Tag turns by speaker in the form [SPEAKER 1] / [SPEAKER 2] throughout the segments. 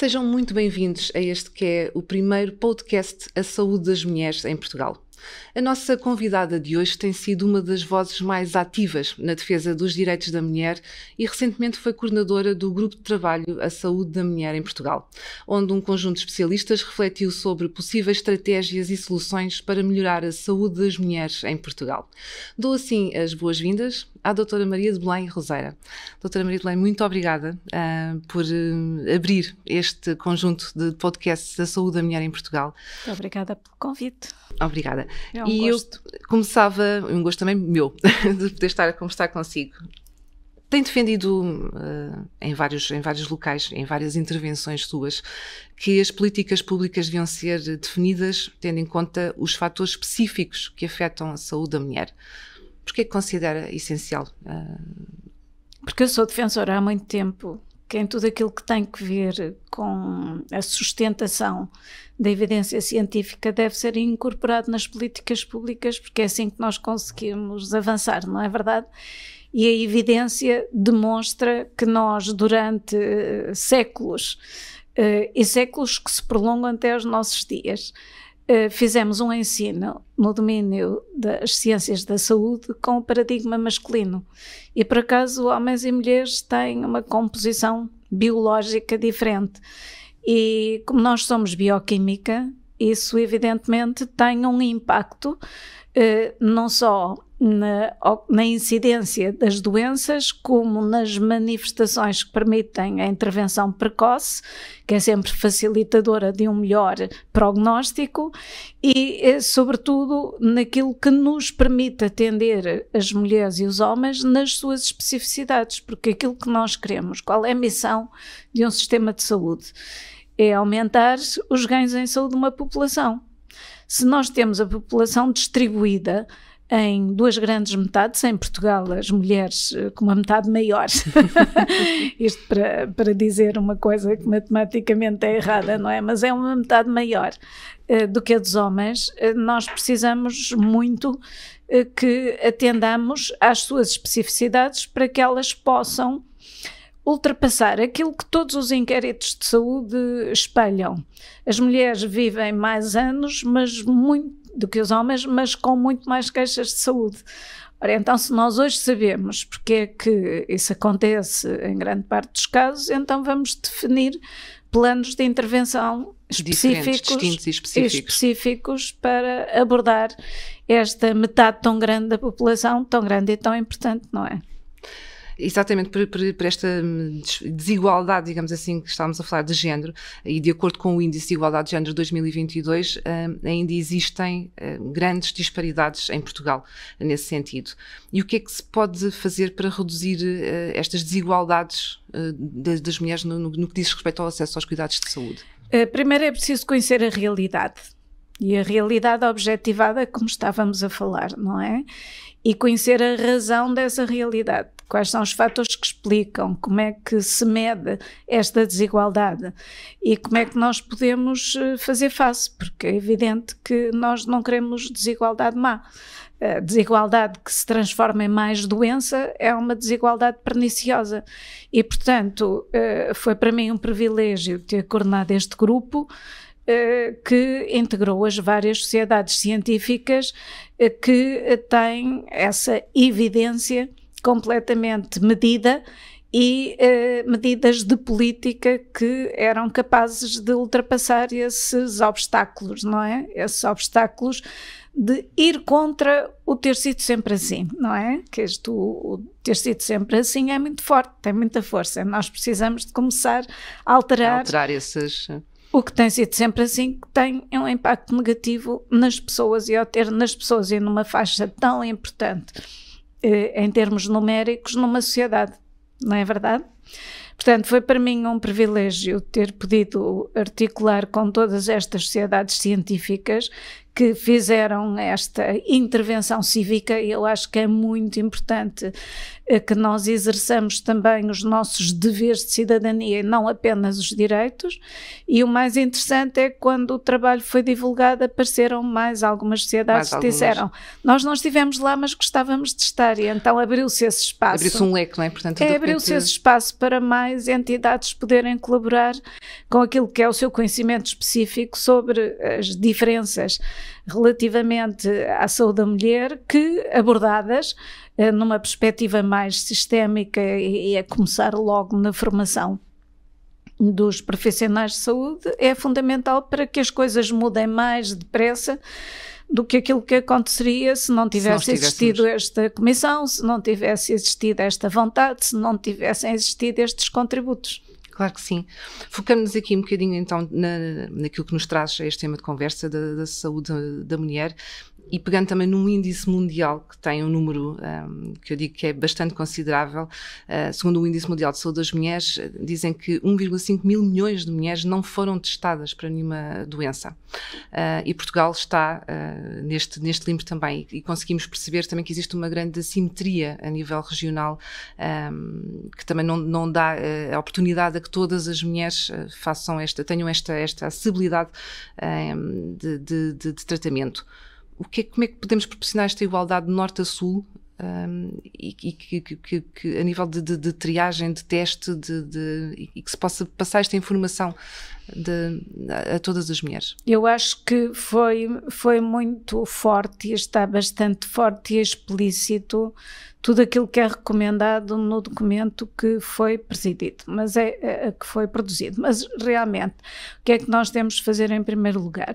[SPEAKER 1] Sejam muito bem-vindos a este que é o primeiro podcast A Saúde das Mulheres em Portugal. A nossa convidada de hoje tem sido uma das vozes mais ativas na defesa dos direitos da mulher e recentemente foi coordenadora do Grupo de Trabalho A Saúde da Mulher em Portugal, onde um conjunto de especialistas refletiu sobre possíveis estratégias e soluções para melhorar a saúde das mulheres em Portugal. Dou assim as boas-vindas à doutora Maria de Belém Roseira. Doutora Maria de Belém, muito obrigada uh, por uh, abrir este conjunto de podcasts da saúde da mulher em Portugal.
[SPEAKER 2] Muito obrigada pelo convite.
[SPEAKER 1] Obrigada. É um e gosto. eu começava, é um gosto também meu, de poder estar a conversar consigo. Tem defendido uh, em, vários, em vários locais, em várias intervenções suas, que as políticas públicas deviam ser definidas tendo em conta os fatores específicos que
[SPEAKER 2] afetam a saúde da mulher. Porquê que considera essencial? Uh... Porque eu sou defensora há muito tempo é em tudo aquilo que tem que ver com a sustentação da evidência científica deve ser incorporado nas políticas públicas, porque é assim que nós conseguimos avançar, não é verdade? E a evidência demonstra que nós, durante eh, séculos, eh, e séculos que se prolongam até os nossos dias, eh, fizemos um ensino no domínio das ciências da saúde com o paradigma masculino. E por acaso, homens e mulheres têm uma composição biológica diferente. E como nós somos bioquímica, isso evidentemente tem um impacto eh, não só na, na, incidência das doenças, como nas manifestações que permitem a intervenção precoce, que é sempre facilitadora de um melhor prognóstico, e, eh, sobretudo, naquilo que nos permite atender as mulheres e os homens nas suas especificidades, porque aquilo que nós queremos, qual é a missão de um sistema de saúde? É aumentar os ganhos em saúde de uma população. Se nós temos a população distribuída, em duas grandes metades. Em Portugal, as mulheres eh, com uma metade maior. Isto para, para dizer uma coisa que matematicamente é errada, não é? Mas é uma metade maior eh, do que a dos homens. Eh, nós precisamos muito que atendamos às suas especificidades para que elas possam ultrapassar aquilo que todos os inquéritos de saúde espelham. As mulheres vivem mais anos, mas muito do que os homens, mas com muito mais queixas de saúde. Ora, então, se nós hoje sabemos porque é que isso acontece em grande parte dos casos, então vamos definir planos de intervenção específicos, e específicos. específicos. para abordar esta metade tão grande da população, tão grande e tão importante, não é? exatamente
[SPEAKER 1] por, por, por, esta hum, desigualdade, digamos assim, que estávamos a falar de género, e de acordo com o Índice de Igualdade de Género 2022, hum, ainda existem hum, grandes disparidades em Portugal nesse sentido. E o que é que se pode fazer para reduzir estas desigualdades das, das mulheres no, no, no que diz respeito ao acesso aos cuidados de saúde?
[SPEAKER 2] Eh, primeiro é preciso conhecer a realidade e a realidade objetivada, como estávamos a falar, não é? E conhecer a razão dessa realidade quais são os fatores que explicam, como é que se mede esta desigualdade e como é que nós podemos eh, fazer face, porque é evidente que nós não queremos desigualdade má. A desigualdade que se transforma em mais doença é uma desigualdade perniciosa. E, portanto, eh, foi para mim um privilégio ter coordenado este grupo eh, que integrou as várias sociedades científicas que têm essa evidência completamente medida e eh, medidas de política que eram capazes de ultrapassar esses obstáculos, não é? Esses obstáculos de ir contra o ter sido sempre assim, não é? Que isto, o ter sido sempre assim é muito forte, tem muita força. Nós precisamos de começar a alterar, alterar
[SPEAKER 1] esses eh,
[SPEAKER 2] o que tem sido sempre assim, que tem um impacto negativo nas pessoas e ao ter nas pessoas e numa faixa tão importante eh, em termos numéricos numa sociedade, não é verdade? Portanto, foi para mim um privilégio ter podido articular com todas estas sociedades científicas que fizeram esta intervenção cívica. e Eu acho que é muito importante eh, que nós exerçamos também os nossos deveres de cidadania e não apenas os direitos. E o mais interessante é que quando o trabalho foi divulgado apareceram mais algumas sociedades que disseram nós não estivemos lá, mas gostávamos de estar e então abriu-se esse espaço. Abriu-se um leque, não é? Portanto, é, abriu-se é esse espaço para mais entidades poderem colaborar com aquilo que é o seu conhecimento específico sobre as diferenças relativamente à saúde da mulher que, abordadas eh, numa perspectiva mais sistémica e a começar logo na formação dos profissionais de saúde, é fundamental para que as coisas mudem mais depressa do que aquilo que aconteceria se não tivesse se existido esta comissão, se não tivesse existido esta vontade, se não tivessem existido estes contributos. Claro que sim. Focamos-nos aqui um bocadinho então na,
[SPEAKER 1] naquilo que nos traz este tema de conversa da, da saúde da mulher e pegando também num índice mundial que tem um número um, que eu digo que é bastante considerável, uh, segundo o Índice Mundial de Saúde das Mulheres, dizem que 1,5 mil milhões de mulheres não foram testadas para nenhuma doença. Uh, e Portugal está uh, neste, neste limbo também. E, conseguimos perceber também que existe uma grande assimetria a nível regional, um, que também não, não dá a oportunidade a que todas as mulheres façam esta, tenham esta, esta acessibilidade um, de, de, de, de tratamento o que é, como é que podemos proporcionar esta igualdade de norte a sul um, e, e que, que, que, a nível de, de, de triagem, de teste, de, e que se possa passar esta informação de, a, todas as mulheres?
[SPEAKER 2] Eu acho que foi, foi muito forte, está bastante forte e explícito tudo aquilo que é recomendado no documento que foi presidido, mas é, é, é, que foi produzido. Mas realmente, o que é que nós temos de fazer em primeiro lugar?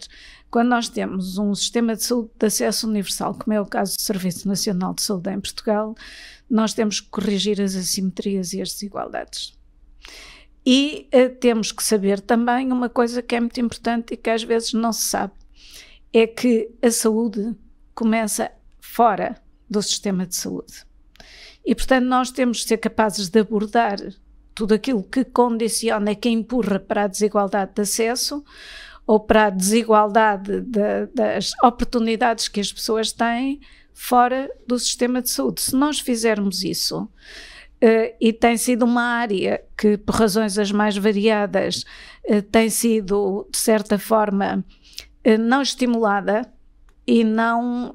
[SPEAKER 2] Quando nós temos um sistema de saúde de acesso universal, como é o caso do Serviço Nacional de Saúde em Portugal, nós temos que corrigir as assimetrias e as desigualdades. E uh, temos que saber também uma coisa que é muito importante e que às vezes não se sabe: é que a saúde começa fora do sistema de saúde. E, portanto, nós temos de ser capazes de abordar tudo aquilo que condiciona, que empurra para a desigualdade de acesso ou para a desigualdade de, das oportunidades que as pessoas têm fora do sistema de saúde. Se nós fizermos isso, Uh, e tem sido uma área que, por razões as mais variadas, uh, tem sido, de certa forma, uh, não estimulada e não,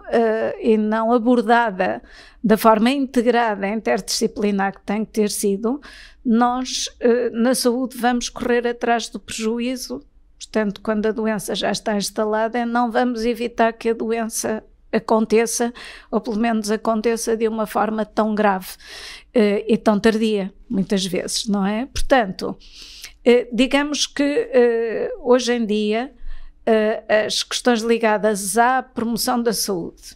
[SPEAKER 2] e não abordada da forma integrada, interdisciplinar que tem que ter sido. Nós, na saúde, vamos correr atrás do prejuízo. Portanto, quando a doença já está instalada, não vamos evitar que a doença aconteça, ou pelo menos aconteça de uma forma tão grave uh, e tão tardia, muitas vezes, não é? Portanto, uh, digamos que uh, hoje em dia as questões ligadas à promoção da saúde,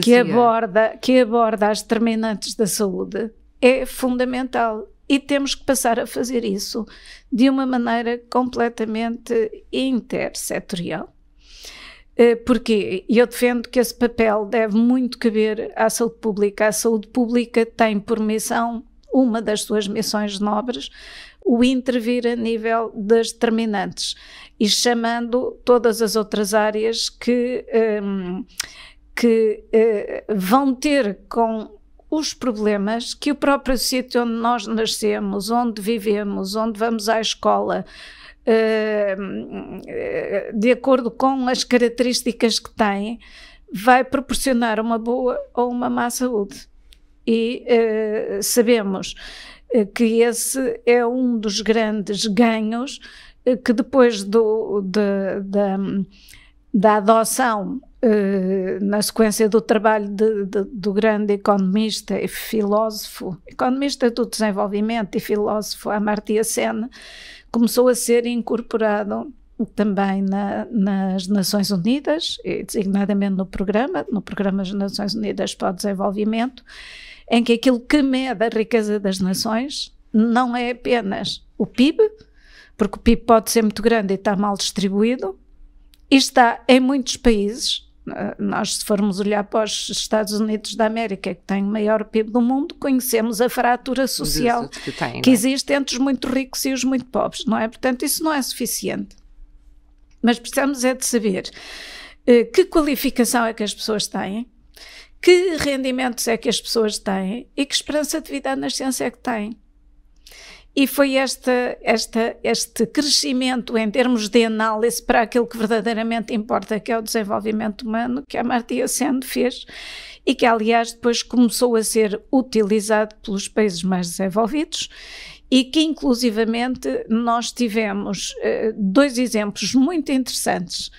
[SPEAKER 2] que aborda, que aborda as determinantes da saúde, é fundamental e temos que passar a fazer isso de uma maneira completamente intersetorial. Eh, porquê? Eu defendo que esse papel deve muito caber à saúde pública. A saúde pública tem por missão, uma das suas missões nobres, o intervir a nível das determinantes e chamando todas as outras áreas que, um, ehm, que uh, vão ter com os problemas que o próprio sítio onde nós nascemos, onde vivemos, onde vamos à escola, eh, de acordo com as características que têm, vai proporcionar uma boa ou uma má saúde. E eh, sabemos eh, que esse é um dos grandes ganhos que depois do, de, da, da adoção na sequência do trabalho de, de, do grande economista e filósofo, economista do desenvolvimento e filósofo Amartya Sen, começou a ser incorporado também na, nas Nações Unidas, designadamente no programa, no programa das Nações Unidas para o Desenvolvimento, em que aquilo que mede a riqueza das nações não é apenas o PIB, porque o PIB pode ser muito grande e está mal distribuído, e está em muitos países ah, nós, se formos olhar para os Estados Unidos da América, que tem o maior PIB do mundo, conhecemos a fratura social que, tem, que é? existe entre os muito ricos e os muito pobres, não é? Portanto, isso não é suficiente. Mas precisamos é de saber eh, que qualificação é que as pessoas têm, que rendimentos é que as pessoas têm e que esperança de vida na ciência é que têm. E foi esta, esta, este crescimento em termos de análise para aquilo que verdadeiramente importa, que é o desenvolvimento humano, que a Martia Sand fez e que, aliás, depois começou a ser utilizado pelos países mais desenvolvidos e que, inclusivamente, nós tivemos eh, dois exemplos muito interessantes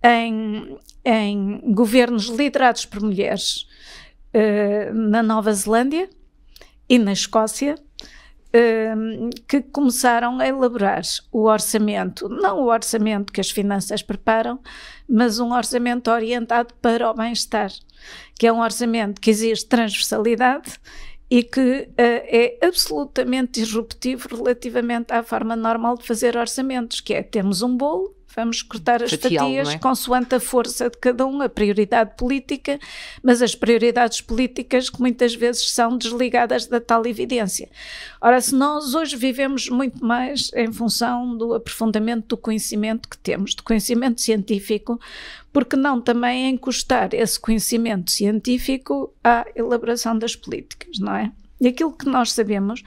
[SPEAKER 2] em, em governos liderados por mulheres eh, na Nova Zelândia e na Escócia Hum, que começaram a elaborar o orçamento, não o orçamento que as finanças preparam, mas um orçamento orientado para o bem-estar, que é um orçamento que exige transversalidade e que uh, é absolutamente disruptivo relativamente à forma normal de fazer orçamentos, que é temos um bolo vamos cortar as fatias é? consoante a força de cada um, a prioridade política, mas as prioridades políticas que muitas vezes são desligadas da tal evidência. Ora, se nós hoje vivemos muito mais em função do aprofundamento do conhecimento que temos, do conhecimento científico, porque não também encostar esse conhecimento científico à elaboração das políticas, não é? E aquilo que nós sabemos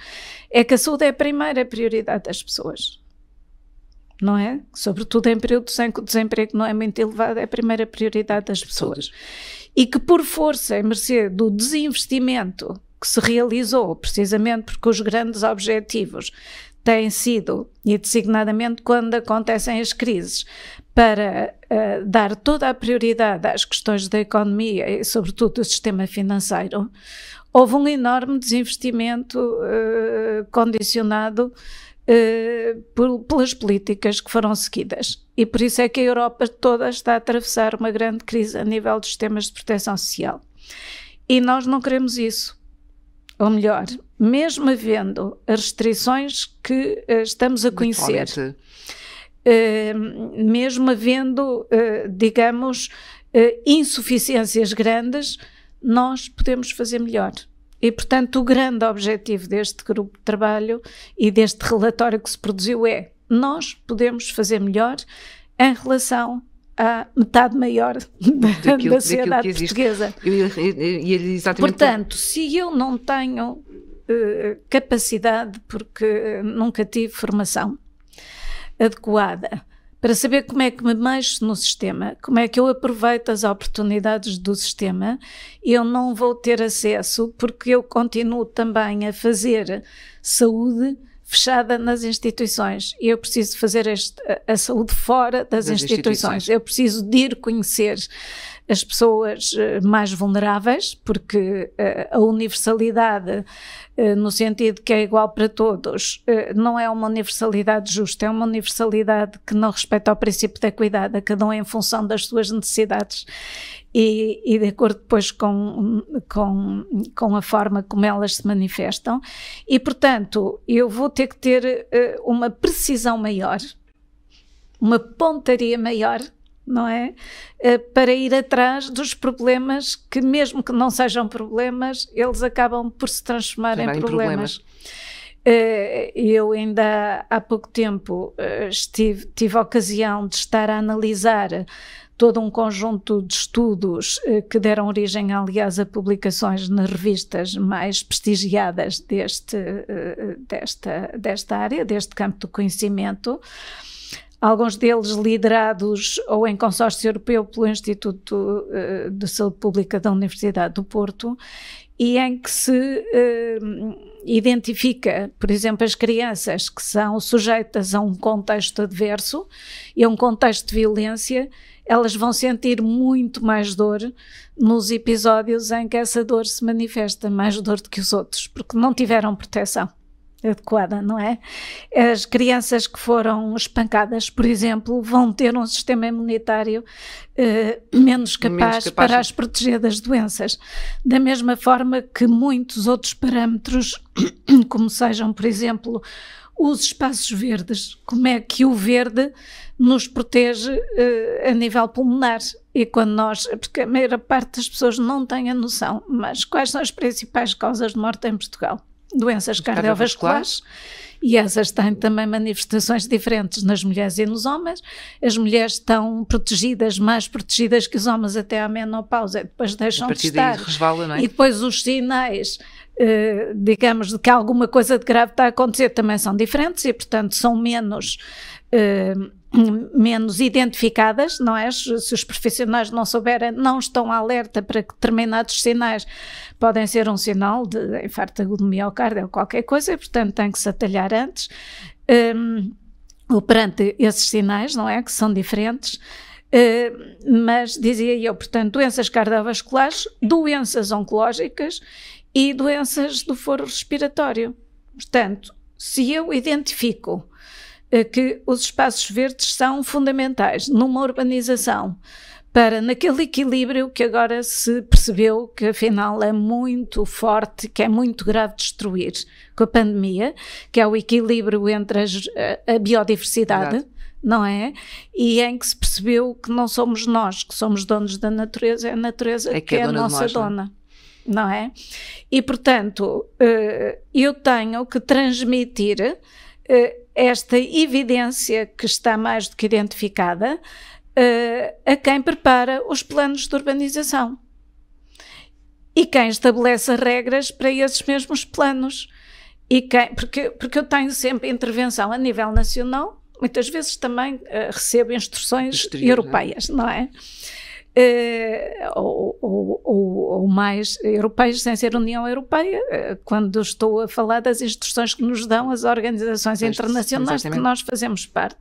[SPEAKER 2] é que a saúde é a primeira prioridade das pessoas não é? Sobretudo em períodos em que o desemprego não é muito elevado, é a primeira prioridade das pessoas. E que, por força, em mercê do desinvestimento que se realizou, precisamente porque os grandes objetivos têm sido, e designadamente quando acontecem as crises, para uh, dar toda a prioridade às questões da economia e, sobretudo, do sistema financeiro, houve um enorme desinvestimento uh, condicionado uh, pelas políticas que foram seguidas. E por isso é que a Europa toda está a atravessar uma grande crise a nível dos sistemas de proteção social. E nós não queremos isso. Ou melhor, mesmo havendo as restrições que uh, estamos a conhecer, uh, mesmo havendo, digamos, insuficiências grandes, nós podemos fazer melhor. E, portanto, o grande objetivo deste grupo de trabalho e deste relatório que se produziu é nós podemos fazer melhor em relação à metade maior da, daquilo, da sociedade portuguesa. Eu,
[SPEAKER 1] eu, eu, portanto,
[SPEAKER 2] se eu não tenho eh, capacidade, porque nunca tive formação adequada, para saber como é que me mexo no sistema, como é que eu aproveito as oportunidades do sistema, eu não vou ter acesso porque eu continuo também a fazer saúde fechada nas instituições. Eu preciso fazer este, a saúde fora das, das instituições. instituições. Eu preciso de ir conhecer as pessoas eh, mais vulneráveis, porque eh, a universalidade, eh, no sentido que é igual para todos, não é uma universalidade justa, é uma universalidade que não respeita o princípio da equidade, a cada um em função das suas necessidades e, e, de acordo depois com, com, com a forma como elas se manifestam. E, portanto, eu vou ter que ter uma precisão maior, uma pontaria maior não é? Eh, para ir atrás dos problemas que, mesmo que não sejam problemas, eles acabam por se transformar em, problemas. problemas. Eh, eu ainda há pouco tempo eh, estive, tive a ocasião de estar a analisar todo um conjunto de estudos que deram origem, aliás, a publicações nas revistas mais prestigiadas deste, desta, desta área, deste campo do conhecimento alguns deles liderados ou em consórcio europeu pelo Instituto eh, de Saúde Pública da Universidade do Porto, e em que se eh, identifica, por exemplo, as crianças que são sujeitas a um contexto adverso e a um contexto de violência, elas vão sentir muito mais dor nos episódios em que essa dor se manifesta, mais dor do que os outros, porque não tiveram proteção adequada, não é? As crianças que foram espancadas, por exemplo, vão ter um sistema imunitário eh, menos, capaz menos, capaz para as proteger das doenças. Da mesma forma que muitos outros parâmetros, como sejam, por exemplo, os espaços verdes, como é que o verde nos protege eh, a nível pulmonar? E quando nós, porque a maior parte das pessoas não tem a noção, mas quais são as principais causas de morte em Portugal? doenças cardiovasculares e essas têm também manifestações diferentes nas mulheres e nos homens. As mulheres estão protegidas, mais protegidas que os homens até à menopausa, é depois deixam de estar. Resvala, é? E depois os sinais, eh, digamos, de que alguma coisa de grave está a acontecer também são diferentes e, portanto, são menos eh, menos identificadas, não é? Se os profissionais não souberem, não estão alerta para que determinados sinais podem ser um sinal de infarto agudo miocárdio ou qualquer coisa, portanto tem que se atalhar antes. Um, ou perante esses sinais, não é? Que são diferentes. Uh, mas dizia eu, portanto, doenças cardiovasculares, doenças oncológicas e doenças do foro respiratório. Portanto, se eu identifico eh, que os espaços verdes são fundamentais numa urbanização para naquele equilíbrio que agora se percebeu que afinal é muito forte, que é muito grave destruir com a pandemia, que é o equilíbrio entre as, eh, a, biodiversidade, Verdade. não é? E em que se percebeu que não somos nós que somos donos da natureza, é a natureza é que, que, é, é a, dona a nossa nós, é? dona. Não? não é? E portanto, eh, eu tenho que transmitir esta evidência que está mais do que identificada uh, a quem prepara os planos de urbanização e quem estabelece regras para esses mesmos planos. E quem, porque, porque eu tenho sempre intervenção a nível nacional, muitas vezes também uh, recebo instruções Exterior, é? europeias, não é? Não é? uh, ou, ou, ou, mais europeus, sem ser União Europeia, uh, quando estou a falar das instruções que nos dão as organizações internacionais Exatamente. de que nós fazemos parte.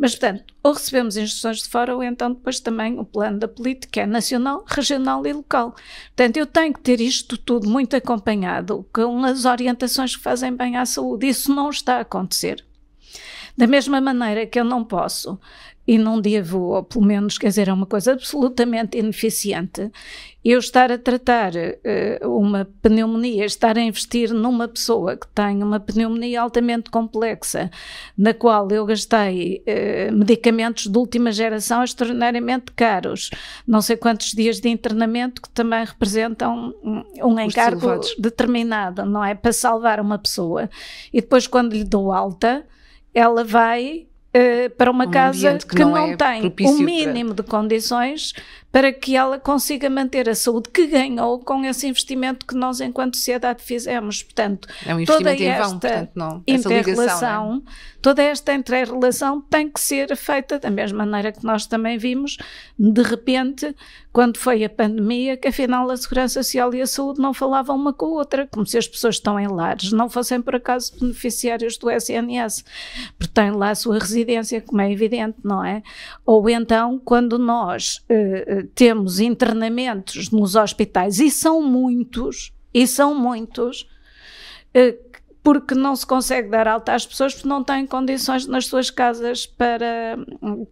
[SPEAKER 2] Mas, portanto, ou recebemos instruções de fora, ou então depois também o plano da política é nacional, regional e local. Portanto, eu tenho que ter isto tudo muito acompanhado com as orientações que fazem bem à saúde. Isso não está a acontecer. Da mesma maneira que eu não posso e não devo, ou pelo menos, quer dizer, é uma coisa absolutamente ineficiente, eu estar a tratar uh, uma pneumonia, estar a investir numa pessoa que tem uma pneumonia altamente complexa, na qual eu gastei uh, medicamentos de última geração extraordinariamente caros, não sei quantos dias de internamento que também representam um, encargo determinado, não é? Para salvar uma pessoa. E depois, quando lhe dou alta, ela vai eh, para uma um casa que não, é tem o um mínimo para... de condições para que ela consiga manter a saúde que ganhou com esse investimento que nós, enquanto sociedade, fizemos. Portanto, é um toda esta vão, portanto, não, é? interrelação, é? toda esta interrelação tem que ser feita da mesma maneira que nós também vimos, de repente, quando foi a pandemia, que afinal a segurança social e a saúde não falavam uma com a outra, como se as pessoas estão em lares, não fossem por acaso beneficiários do SNS, porque têm lá a sua residência, como é evidente, não é? Ou então, quando nós. Eh, eh, temos internamentos nos hospitais, e são muitos, e são muitos, eh, porque não se consegue dar alta às pessoas porque não têm condições nas suas casas para,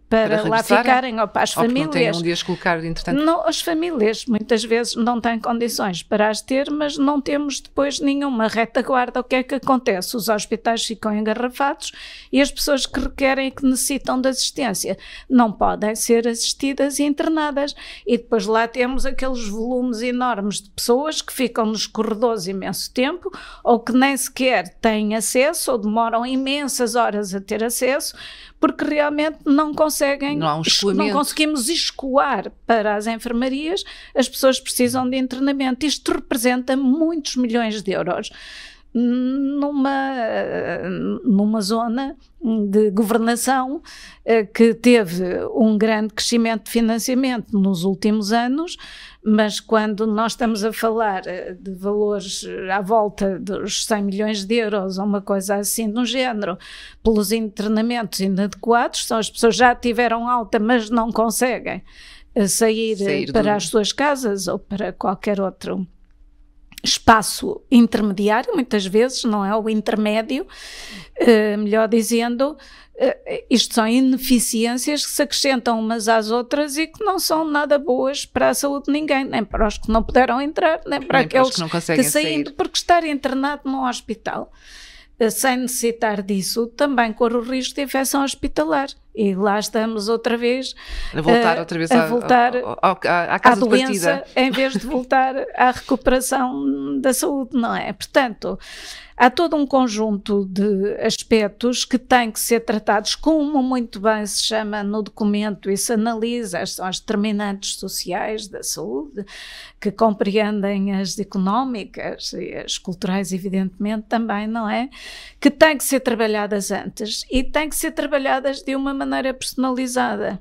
[SPEAKER 2] para, para lá ficarem, ou para as ou famílias. Não têm onde
[SPEAKER 1] colocar, entretanto.
[SPEAKER 2] Não, as famílias muitas vezes não têm condições para as ter, mas não temos depois nenhuma retaguarda. O que é que acontece? Os hospitais ficam engarrafados e as pessoas que requerem e que necessitam de assistência não podem ser assistidas e internadas. E depois lá temos aqueles volumes enormes de pessoas que ficam nos corredores imenso tempo ou que nem sequer sequer têm acesso ou demoram imensas horas a ter acesso, porque realmente não conseguem, não, um não conseguimos escoar para as enfermarias, as pessoas precisam de internamento. Isto representa muitos milhões de euros numa, numa zona de governação eh, que teve um grande crescimento de financiamento nos últimos anos, mas quando nós estamos a falar eh, de valores eh, à volta dos 100 milhões de euros ou uma coisa assim do género, pelos internamentos inadequados, são as pessoas já tiveram alta, mas não conseguem sair, sair para do... as suas casas ou para qualquer outro espaço intermediário, muitas vezes, não é? O intermédio, eh, melhor dizendo, eh, isto são ineficiências que se acrescentam umas às outras e que não são nada boas para a saúde de ninguém, nem para os que não puderam entrar, nem para nem aqueles para que, que saindo, porque estar internado num hospital eh, sem necessitar disso também corre o risco de infecção hospitalar e lá estamos outra vez a voltar eh, outra vez a, a voltar
[SPEAKER 1] à, doença
[SPEAKER 2] em vez de voltar à recuperação da saúde, não é? Portanto, há todo um conjunto de aspectos que têm que ser tratados, como muito bem se chama no documento e se analisa, são as determinantes sociais da saúde, que compreendem as económicas e as culturais, evidentemente, também, não é? Que têm que ser trabalhadas antes e têm que ser trabalhadas de uma maneira personalizada.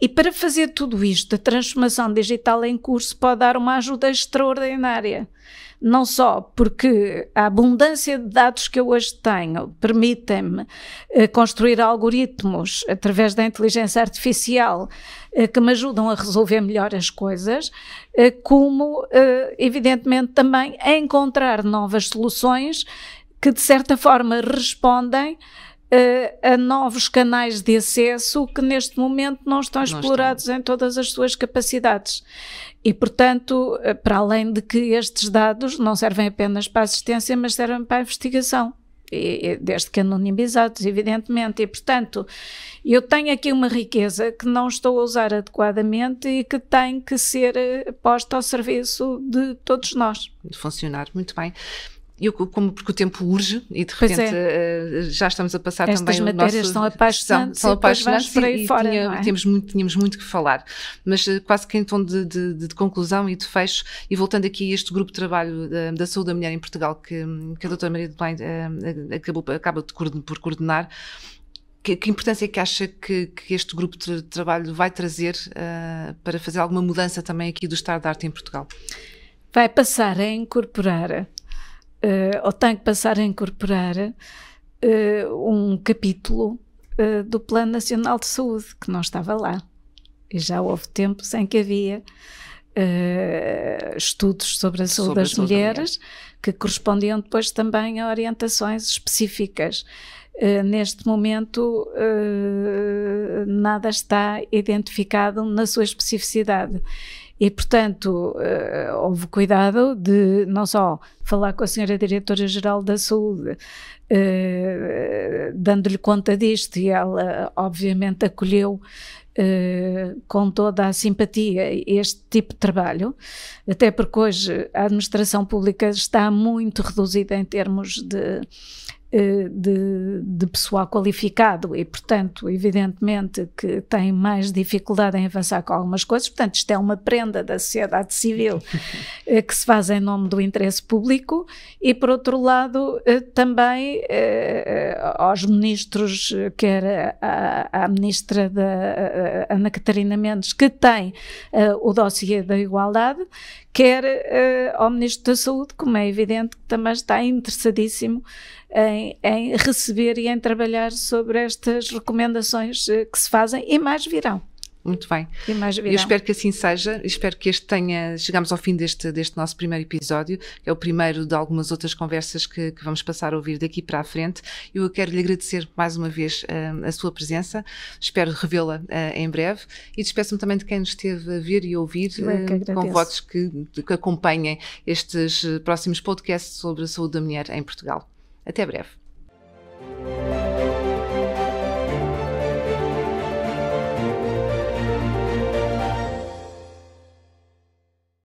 [SPEAKER 2] E para fazer tudo isto, a transformação digital em curso pode dar uma ajuda extraordinária não só porque a abundância de dados que eu hoje tenho permitem-me eh, construir algoritmos através da inteligência artificial eh, que me ajudam a resolver melhor as coisas, eh, como evidentemente também a encontrar novas soluções que de certa forma respondem a novos canais de acesso que neste momento não estão não explorados estão. em todas as suas capacidades. E, portanto, eh, para além de que estes dados não servem apenas para assistência, mas servem para a investigação. E, desde que anonimizados, evidentemente. E, portanto, eu tenho aqui uma riqueza que não estou a usar adequadamente e que tem que ser eh, posta ao serviço de todos nós.
[SPEAKER 1] De funcionar, muito bem eu, como porque o tempo urge e de repente é. Eh, já estamos a passar Estas também o nosso... Estas matérias são apaixonantes, são, são apaixonantes por aí e, fora, tinha, é? temos muito, tínhamos muito que falar. Mas eh, quase que em tom de, de, de, conclusão e de fecho, e voltando aqui a este grupo de trabalho da, eh, da saúde da mulher em Portugal que, que a doutora Maria de Blain acabou, acaba de por coordenar, que, que, importância é que acha que, que este grupo de trabalho vai trazer uh, para fazer alguma mudança também aqui do estado da arte em Portugal?
[SPEAKER 2] Vai passar a incorporar uh, ou tem que passar a incorporar uh, um capítulo uh, do Plano Nacional de Saúde, que não estava lá. E já houve tempo sem que havia estudos sobre a saúde sobre das a saúde mulheres, mulher. que correspondiam depois também a orientações específicas. Uh, neste momento uh, nada está identificado na sua especificidade. E, portanto, uh, houve cuidado de não só falar com a senhora diretora-geral da saúde, uh, dando-lhe conta disto, e ela, obviamente, acolheu Uh, com toda a simpatia este tipo de trabalho, até porque hoje a administração pública está muito reduzida em termos de eh, de, de, pessoal qualificado e, portanto, evidentemente que tem mais dificuldade em avançar com algumas coisas. Portanto, isto é uma prenda da sociedade civil eh, que se faz em nome do interesse público e, por outro lado, eh, também aos ministros, quer a, a ministra da, Ana Catarina Mendes, que tem o dossiê da igualdade quer uh, ao Ministro da Saúde, como é evidente que também está interessadíssimo em, em receber e em trabalhar sobre estas recomendações eh, que se fazem e mais virão. Muito bem. Eu espero
[SPEAKER 1] que assim seja. Espero que este tenha. Chegamos ao fim deste, deste nosso primeiro episódio. É o primeiro de algumas outras conversas que, que vamos passar a ouvir daqui para a frente. Eu quero lhe agradecer mais uma vez uh, a sua presença. Espero revê-la uh, em breve. E despeço-me também de quem nos esteve a ver e a ouvir, uh, com votos que, que acompanhem estes próximos podcasts sobre a saúde da mulher em Portugal. Até breve.